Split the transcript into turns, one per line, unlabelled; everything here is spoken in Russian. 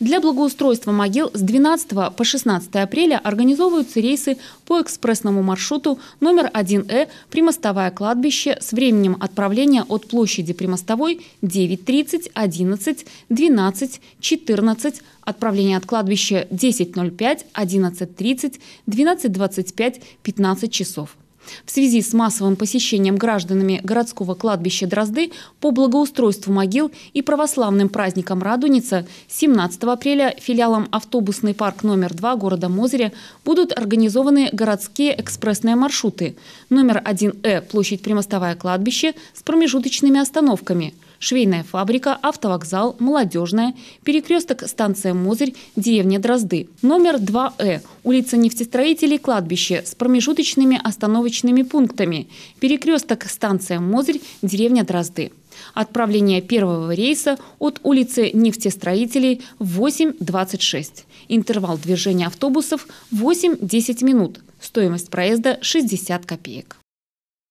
Для благоустройства могил с 12 по 16 апреля организовываются рейсы по экспрессному маршруту номер 1Э «Примостовое кладбище» с временем отправления от площади Примостовой 9.30, 11, 12, 14, отправление от кладбища 10.05, 11.30, 12.25, 15 часов. В связи с массовым посещением гражданами городского кладбища Дрозды по благоустройству могил и православным праздником Радуница 17 апреля филиалом автобусный парк номер 2 города Мозыря будут организованы городские экспрессные маршруты номер 1Э площадь Примостовая кладбище с промежуточными остановками – швейная фабрика, автовокзал, молодежная, перекресток станция Мозырь, деревня Дрозды. Номер 2Э, улица нефтестроителей, кладбище с промежуточными остановочными пунктами, перекресток станция Мозырь, деревня Дрозды. Отправление первого рейса от улицы нефтестроителей 8.26. Интервал движения автобусов 8-10 минут. Стоимость проезда 60 копеек.